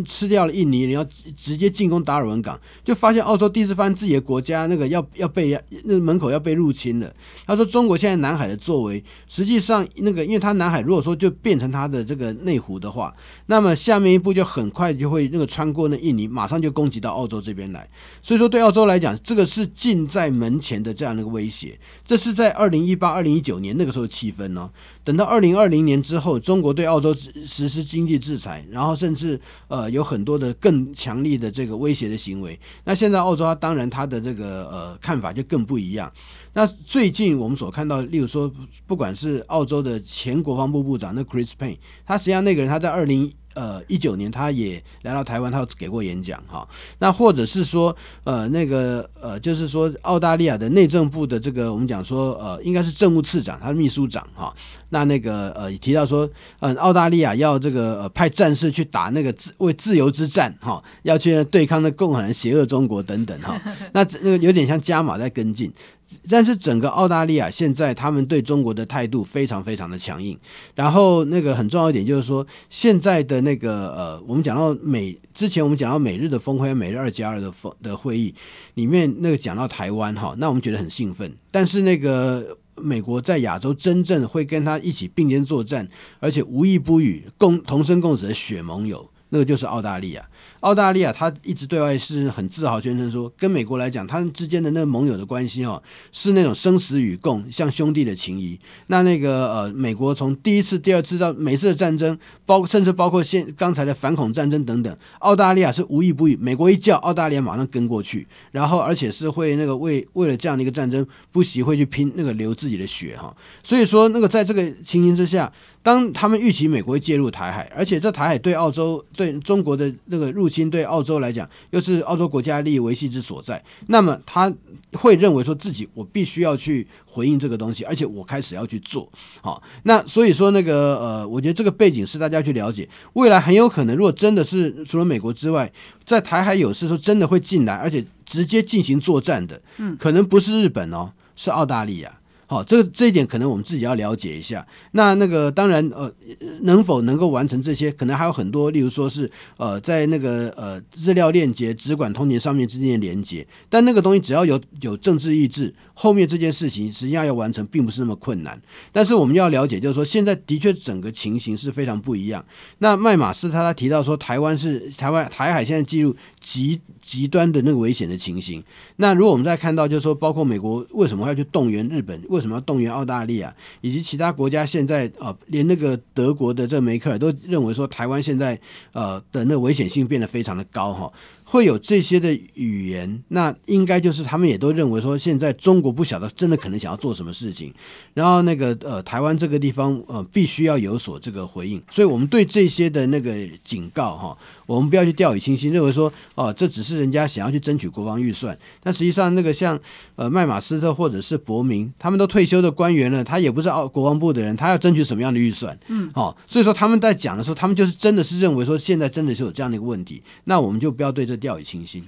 吃掉了印尼，然后直接进攻达尔文港，就发现澳洲第一次发现自己的国家那个要要被那门口要被入侵了。他说中国现在南海的作为，实际上那个因为他南海如果说就变成他的这个内湖的话，那么下面一步就很快就会那个穿过那印尼，马上就攻击到澳洲这边来。所以说对澳洲来讲，这个是近在门前的这样的一个威胁。这。是在二零一八、二零一九年那个时候，气氛呢。等到二零二零年之后，中国对澳洲实施经济制裁，然后甚至呃有很多的更强力的这个威胁的行为。那现在澳洲当然他的这个呃看法就更不一样。那最近我们所看到，例如说，不管是澳洲的前国防部部长那 Chris Payne，他实际上那个人他在二零。呃，一九年他也来到台湾，他给过演讲哈。那或者是说，呃，那个呃，就是说澳大利亚的内政部的这个，我们讲说，呃，应该是政务次长，他的秘书长哈。那那个呃提到说，嗯，澳大利亚要这个呃派战士去打那个自为自由之战哈，要去对抗那共产的邪恶中国等等哈。那那个有点像加码在跟进。但是整个澳大利亚现在他们对中国的态度非常非常的强硬。然后那个很重要一点就是说，现在的那个呃，我们讲到美之前我们讲到美日的峰会、美日二加二的的会议里面，那个讲到台湾哈，那我们觉得很兴奋。但是那个美国在亚洲真正会跟他一起并肩作战，而且无一不与共同生共死的血盟友。那个就是澳大利亚，澳大利亚他一直对外是很自豪，宣称说跟美国来讲，他们之间的那个盟友的关系哦，是那种生死与共，像兄弟的情谊。那那个呃，美国从第一次、第二次到每次的战争，包甚至包括现刚才的反恐战争等等，澳大利亚是无一不与美国一叫，澳大利亚马上跟过去，然后而且是会那个为为了这样的一个战争，不惜会去拼那个流自己的血哈。所以说那个在这个情形之下，当他们预期美国会介入台海，而且这台海对澳洲。对中国的那个入侵，对澳洲来讲，又是澳洲国家利益维系之所在。那么，他会认为说自己我必须要去回应这个东西，而且我开始要去做。好，那所以说，那个呃，我觉得这个背景是大家去了解。未来很有可能，如果真的是除了美国之外，在台海有事时候，真的会进来，而且直接进行作战的，嗯，可能不是日本哦，是澳大利亚。好，这个这一点可能我们自己要了解一下。那那个当然，呃，能否能够完成这些，可能还有很多，例如说是，呃，在那个呃资料链接、直管通联上面之间的连接。但那个东西只要有有政治意志，后面这件事情实际上要完成，并不是那么困难。但是我们要了解，就是说现在的确整个情形是非常不一样。那麦马斯他他提到说，台湾是台湾台海现在进入极极端的那个危险的情形。那如果我们在看到，就是说，包括美国为什么要去动员日本？为什么动员澳大利亚以及其他国家？现在啊，连那个德国的这梅克尔都认为说，台湾现在呃的那危险性变得非常的高哈，会有这些的语言。那应该就是他们也都认为说，现在中国不晓得真的可能想要做什么事情。然后那个呃，台湾这个地方呃，必须要有所这个回应。所以，我们对这些的那个警告哈，我们不要去掉以轻心，认为说哦，这只是人家想要去争取国防预算。但实际上，那个像呃麦马斯特或者是伯明，他们都。退休的官员呢，他也不是澳国防部的人，他要争取什么样的预算？嗯，好，所以说他们在讲的时候，他们就是真的是认为说，现在真的是有这样的一个问题，那我们就不要对这掉以轻心。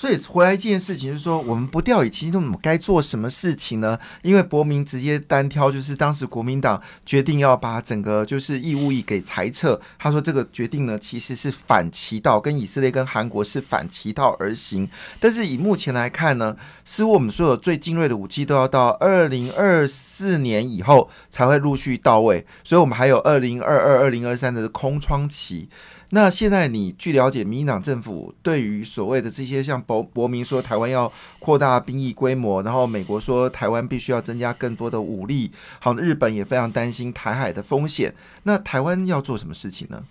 所以回来一件事情，就是说我们不掉以轻心，我们该做什么事情呢？因为伯明直接单挑，就是当时国民党决定要把整个就是义务役给裁撤。他说这个决定呢，其实是反其道，跟以色列、跟韩国是反其道而行。但是以目前来看呢，似乎我们所有最精锐的武器都要到二零二四年以后才会陆续到位。所以，我们还有二零二二、二零二三的空窗期。那现在你据了解，民进党政府对于所谓的这些像博博民说，台湾要扩大兵役规模，然后美国说台湾必须要增加更多的武力，好，日本也非常担心台海的风险。那台湾要做什么事情呢？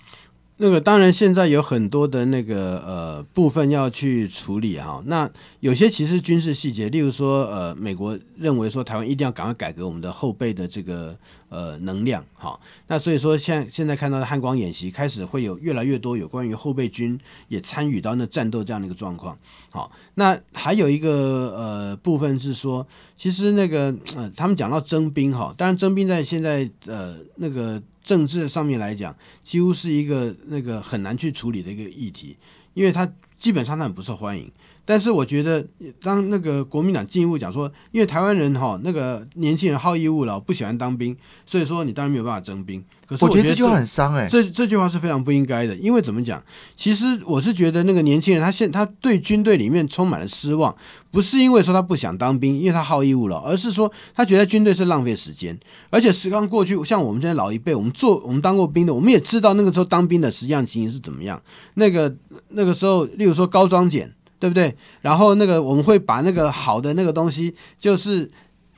那个当然，现在有很多的那个呃部分要去处理哈。那有些其实军事细节，例如说呃，美国认为说台湾一定要赶快改革我们的后备的这个呃能量哈。那所以说，现现在看到的汉光演习开始会有越来越多有关于后备军也参与到那战斗这样的一个状况。好，那还有一个呃部分是说，其实那个呃他们讲到征兵哈，当然征兵在现在呃那个。政治上面来讲，几乎是一个那个很难去处理的一个议题，因为它基本上上不受欢迎。但是我觉得，当那个国民党进一步讲说，因为台湾人哈，那个年轻人好逸恶劳，不喜欢当兵，所以说你当然没有办法征兵。可是我觉得这就很伤哎。这这句话是非常不应该的，因为怎么讲？其实我是觉得那个年轻人他现他对军队里面充满了失望，不是因为说他不想当兵，因为他好逸恶劳，而是说他觉得军队是浪费时间。而且时刚过去，像我们现在老一辈，我们做我们当过兵的，我们也知道那个时候当兵的实际上情形是怎么样。那个那个时候，例如说高庄检。对不对？然后那个我们会把那个好的那个东西，就是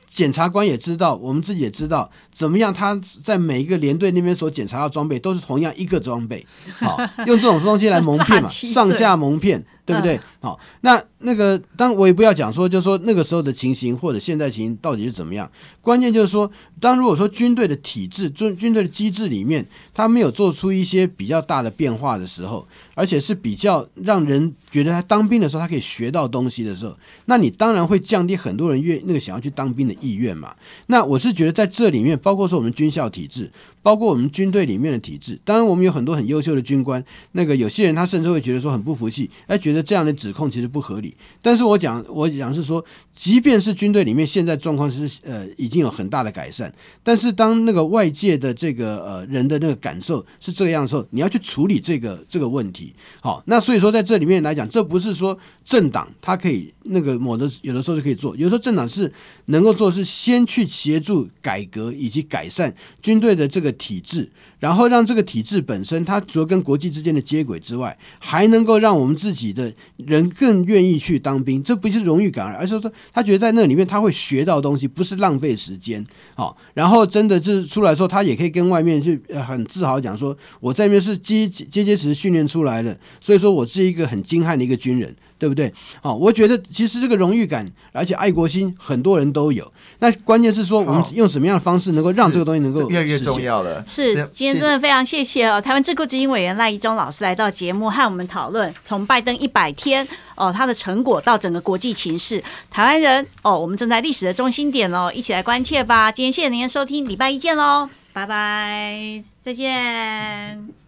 检察官也知道，我们自己也知道怎么样。他在每一个连队那边所检查的装备都是同样一个装备，好用这种东西来蒙骗嘛，上下蒙骗。对不对？好，那那个，当我也不要讲说，就是说那个时候的情形或者现在情形到底是怎么样？关键就是说，当如果说军队的体制、军军队的机制里面，他没有做出一些比较大的变化的时候，而且是比较让人觉得他当兵的时候他可以学到东西的时候，那你当然会降低很多人愿那个想要去当兵的意愿嘛。那我是觉得在这里面，包括说我们军校体制，包括我们军队里面的体制，当然我们有很多很优秀的军官，那个有些人他甚至会觉得说很不服气，哎，觉。觉得这样的指控其实不合理，但是我讲，我讲是说，即便是军队里面现在状况是呃已经有很大的改善，但是当那个外界的这个呃人的那个感受是这样的时候，你要去处理这个这个问题，好，那所以说在这里面来讲，这不是说政党它可以那个某的有的时候就可以做，有时候政党是能够做，是先去协助改革以及改善军队的这个体制，然后让这个体制本身它除了跟国际之间的接轨之外，还能够让我们自己的。人更愿意去当兵，这不是荣誉感，而是说他觉得在那里面他会学到东西，不是浪费时间。好，然后真的就是出来时候，他也可以跟外面去很自豪讲说，我在那面是接接结实训练出来的，所以说我是一个很精悍的一个军人。对不对？哦，我觉得其实这个荣誉感，而且爱国心，很多人都有。那关键是说，我们用什么样的方式能够让这个东西能够要了。是，今天真的非常谢谢哦，台湾智库执行委员赖一中老师来到节目和我们讨论，从拜登一百天哦他的成果到整个国际情势，台湾人哦，我们正在历史的中心点哦，一起来关切吧。今天谢谢您的收听，礼拜一见喽，拜拜，再见。